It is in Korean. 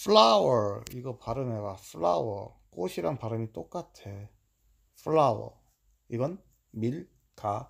flower 이거 발음해봐 flower 꽃이랑 발음이 똑같아 flower 이건 밀가루